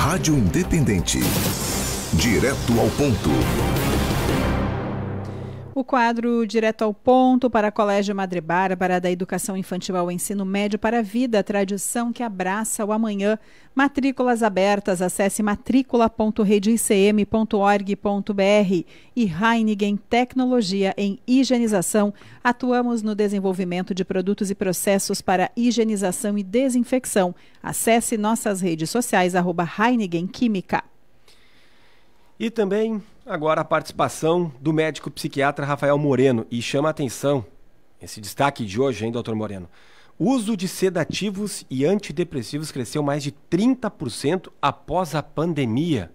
Rádio Independente. Direto ao ponto. O quadro Direto ao Ponto para Colégio Madre Bárbara, da Educação Infantil ao Ensino Médio para a Vida, tradição que abraça o amanhã. Matrículas abertas, acesse matricula.redicm.org.br e Heineken Tecnologia em Higienização. Atuamos no desenvolvimento de produtos e processos para higienização e desinfecção. Acesse nossas redes sociais, arroba Heineken Química. E também Agora a participação do médico psiquiatra Rafael Moreno e chama a atenção esse destaque de hoje, hein, doutor Moreno? Uso de sedativos e antidepressivos cresceu mais de 30% após a pandemia.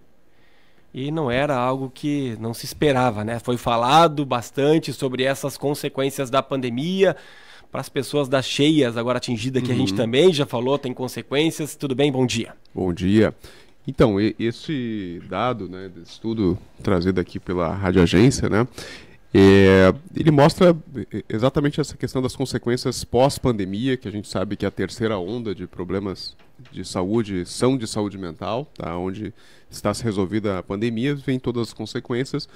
E não era algo que não se esperava, né? Foi falado bastante sobre essas consequências da pandemia para as pessoas das cheias, agora atingida, que uhum. a gente uhum. também já falou, tem consequências. Tudo bem? Bom dia. Bom dia. Então, esse dado, né, desse estudo trazido aqui pela Rádio Agência, né, é, ele mostra é, exatamente essa questão das consequências pós-pandemia, que a gente sabe que é a terceira onda de problemas de saúde são de saúde mental, tá, onde está se resolvida a pandemia, vem todas as consequências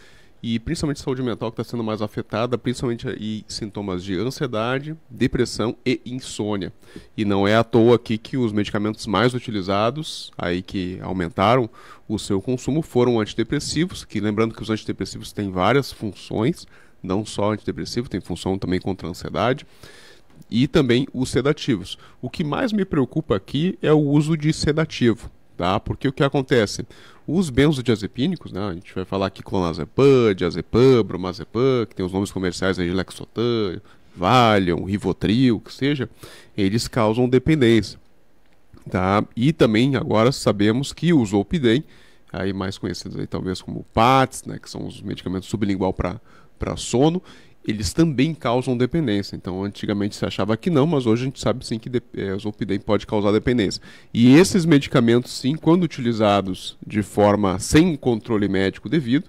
e principalmente saúde mental que está sendo mais afetada, principalmente aí sintomas de ansiedade, depressão e insônia. E não é à toa aqui que os medicamentos mais utilizados, aí que aumentaram o seu consumo, foram antidepressivos, que lembrando que os antidepressivos têm várias funções, não só antidepressivo, tem função também contra a ansiedade e também os sedativos. O que mais me preocupa aqui é o uso de sedativo tá? Porque o que acontece? Os benzodiazepínicos, né? A gente vai falar aqui clonazepam, diazepam, bromazepam, que tem os nomes comerciais aí de Lexotan, Valium, Rivotril, que seja, eles causam dependência, tá? E também agora sabemos que os Zolpidem, aí mais conhecidos aí talvez como PATS, né, que são os medicamentos sublingual para para sono, eles também causam dependência. Então, antigamente se achava que não, mas hoje a gente sabe sim que é, eh, o zolpidem pode causar dependência. E esses medicamentos, sim, quando utilizados de forma sem controle médico devido,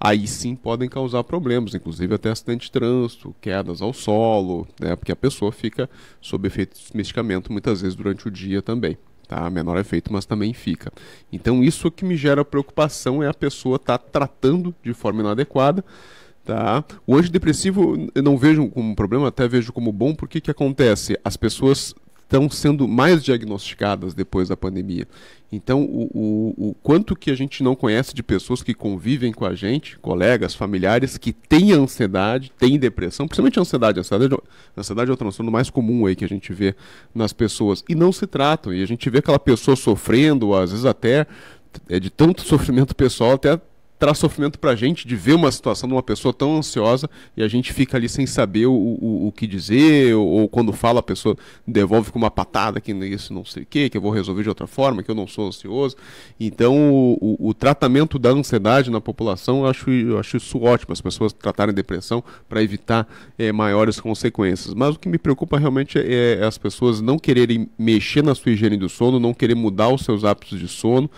aí sim podem causar problemas, inclusive até acidente de trânsito, quedas ao solo, né, porque a pessoa fica sob efeito desse medicamento muitas vezes durante o dia também. Tá? Menor efeito, mas também fica. Então, isso que me gera preocupação é a pessoa estar tá tratando de forma inadequada Tá? O antidepressivo eu não vejo como problema, até vejo como bom, porque que acontece? As pessoas estão sendo mais diagnosticadas depois da pandemia. Então, o, o, o, quanto que a gente não conhece de pessoas que convivem com a gente, colegas, familiares, que têm ansiedade, têm depressão, principalmente ansiedade. Ansiedade, é ansiedade é o transtorno mais comum aí que a gente vê nas pessoas. E não se tratam. E a gente vê aquela pessoa sofrendo, às vezes até é de tanto sofrimento pessoal, até traz sofrimento para a gente de ver uma situação de uma pessoa tão ansiosa e a gente fica ali sem saber o, o, o que dizer, ou, ou, quando fala a pessoa devolve com uma patada que isso não sei o que, que eu vou resolver de outra forma, que eu não sou ansioso. Então o, o tratamento da ansiedade na população eu acho, eu acho isso ótimo, as pessoas tratarem depressão para evitar é, maiores consequências. Mas o que me preocupa realmente é, é as pessoas não quererem mexer na sua higiene do sono, não querer mudar os seus hábitos de sono.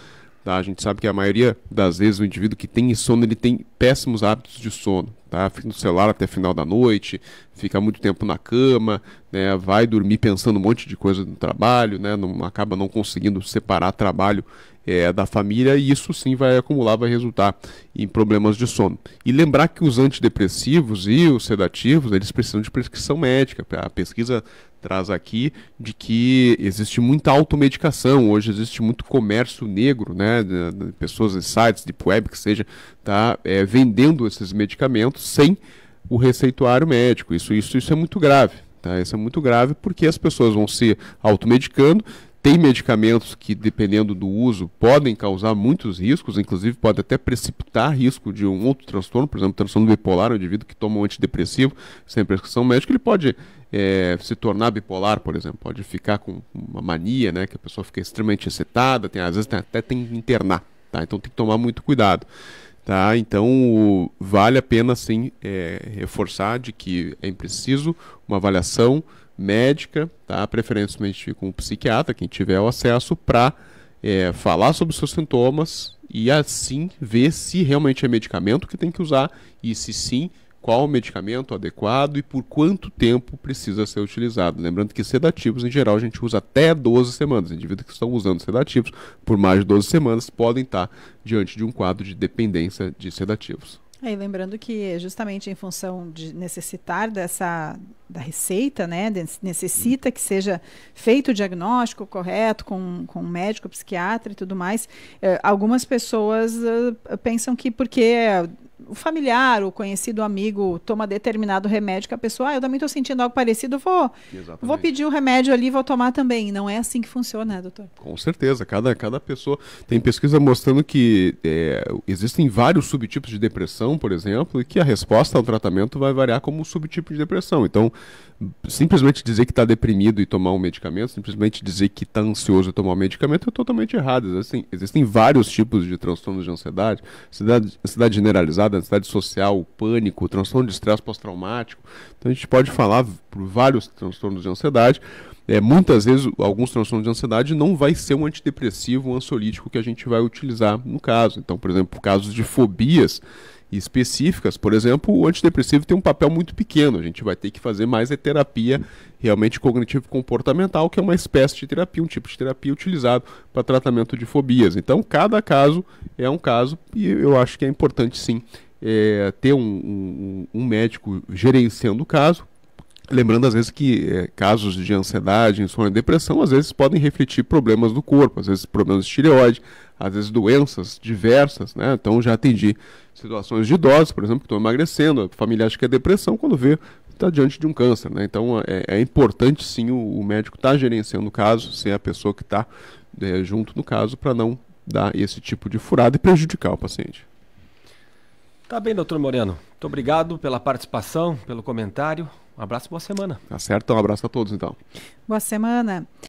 Tá? A gente sabe que a maioria das vezes o indivíduo que tem sono, ele tem péssimos hábitos de sono. Tá? Fica no celular até final da noite, fica muito tempo na cama, né? vai dormir pensando um monte de coisa no trabalho, né? não, acaba não conseguindo separar trabalho é, da família e isso sim vai acumular, vai resultar em problemas de sono. E lembrar que os antidepressivos e os sedativos, eles precisam de prescrição médica. A pesquisa traz aqui de que existe muita automedicação, hoje existe muito comércio negro, né, de, de pessoas em sites, de web, que seja, tá é, vendendo esses medicamentos sem o receituário médico. Isso, isso, isso é muito grave. Tá? Isso é muito grave porque as pessoas vão se automedicando, tem medicamentos que, dependendo do uso, podem causar muitos riscos, inclusive pode até precipitar risco de um outro transtorno, por exemplo, transtorno bipolar, um indivíduo que toma um antidepressivo sem prescrição médica, ele pode é, se tornar bipolar, por exemplo, pode ficar com uma mania, né, que a pessoa fica extremamente excitada, tem, às vezes tem, até tem que internar, tá? Então tem que tomar muito cuidado. Tá, então vale a pena sim é, reforçar de que é preciso uma avaliação médica, tá? preferencialmente com um psiquiatra, quem tiver o acesso, para é, falar sobre os seus sintomas e assim ver se realmente é medicamento que tem que usar e se sim, qual o medicamento adequado e por quanto tempo precisa ser utilizado. Lembrando que sedativos, em geral, a gente usa até 12 semanas. Indivíduos que estão usando sedativos por mais de 12 semanas podem estar diante de um quadro de dependência de sedativos. É, e lembrando que justamente em função de necessitar dessa da receita, né, necessita que seja feito o diagnóstico correto com, com um médico, psiquiatra e tudo mais. Eh, algumas pessoas uh, pensam que porque o familiar, o conhecido amigo toma determinado remédio que a pessoa, ah, eu também estou sentindo algo parecido, vou, vou pedir o um remédio ali, vou tomar também. Não é assim que funciona, né, doutor? Com certeza. Cada, cada pessoa. Tem pesquisa mostrando que é, existem vários subtipos de depressão, por exemplo, e que a resposta ao tratamento vai variar como subtipo de depressão. Então, simplesmente dizer que está deprimido e tomar um medicamento, simplesmente dizer que está ansioso e tomar um medicamento é totalmente errado. Assim, existem vários tipos de transtornos de ansiedade: ansiedade, ansiedade generalizada, ansiedade social, pânico, transtorno de estresse pós-traumático. Então a gente pode falar por vários transtornos de ansiedade. É, muitas vezes, alguns transtornos de ansiedade não vai ser um antidepressivo, um ansiolítico que a gente vai utilizar no caso. Então, por exemplo, casos de fobias específicas. Por exemplo, o antidepressivo tem um papel muito pequeno. A gente vai ter que fazer mais a é terapia realmente cognitivo-comportamental, que é uma espécie de terapia, um tipo de terapia utilizado para tratamento de fobias. Então, cada caso é um caso e eu acho que é importante sim é, ter um, um, um médico gerenciando o caso Lembrando, às vezes, que é, casos de ansiedade, insônia e depressão, às vezes podem refletir problemas do corpo, às vezes problemas de tireoide, às vezes doenças diversas, né? Então, já atendi situações de idosos, por exemplo, que estão emagrecendo, a família acha que é depressão, quando vê, está diante de um câncer, né? Então, é, é importante, sim, o, o médico estar tá gerenciando o caso, ser a pessoa que está é, eh, junto no caso, para não dar esse tipo de furada e prejudicar o paciente. Tá bem, doutor Moreno. Muito obrigado pela participação, pelo comentário. Um abraço e boa semana. Tá certo, um abraço a todos então. Boa semana.